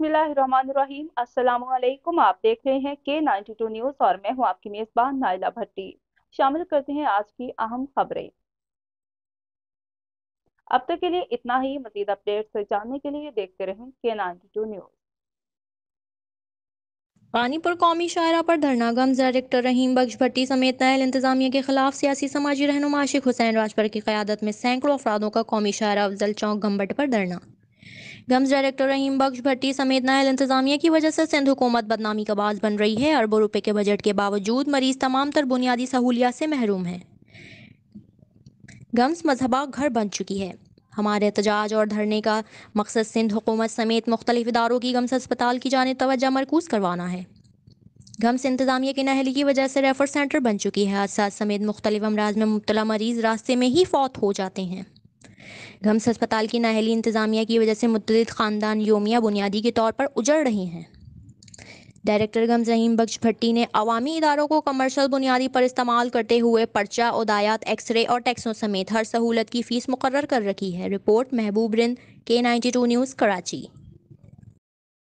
बिस्मिल्लाहिर्रहमानिर्रहीम अस्सलाम वालेकुम आप देख रहे हैं के 92 न्यूज़ और मैं हूं आपकी मेज़बान नाइला भट्टी शामिल करते हैं आज की अहम खबरें अब तक के लिए इतना ही मजीद अपडेट जानने के लिए देखते रहें के 92 न्यूज़ पानीपुर कौमी शायरा पर धरना गम डायरेक्टर रहीम बख्श भट्टी समेत नायल इंतजामिया के खिलाफ सियासी समाजी रहनुमा आशिक हुसैन राजभर की क्यादत में सैकड़ों अफरादों का कौमी शाहरा अफजल चौक गम्बट पर धरना गम्स डायरेक्टर रहीम बख्श भट्टी समेत नायल इंतजामिया की वजह से सिंध हुकूमत बदनामी का बाज बन रही है अरबों रुपये के बजट के बावजूद मरीज तमाम तर बुनियादी सहूलियात से महरूम है गम्स मजहबा घर बन चुकी है हमारे एहतजाज और धरने का मकसद सिंध हुकूमत समेत मुख्तलिफ इदारों की गम्स अस्पताल की जान तोज्जा मरकूज करवाना है गम्स इंतजामिया की नहली की वजह से रेफर सेंटर बन चुकी है हादसा समेत मुख्तलिफ अमराज में मुबतला मरीज रास्ते में ही फौत हो जाते हैं गम्स अस्पताल की नाहली इंतज़ामिया की वजह से मुतद ख़ानदान योमिया बुनियादी के तौर पर उजड़ रही हैं डायरेक्टर गम जहीम बख्श भट्टी ने अवामी इदारों को कमर्शल बुनियादी पर इस्तेमाल करते हुए पर्चा उदायात एक्सरे और टैक्सों समेत हर सहूलत की फ़ीस मुकर कर रखी है रिपोर्ट महबूब रिंद के नाइन्टी टू न्यूज़ कराची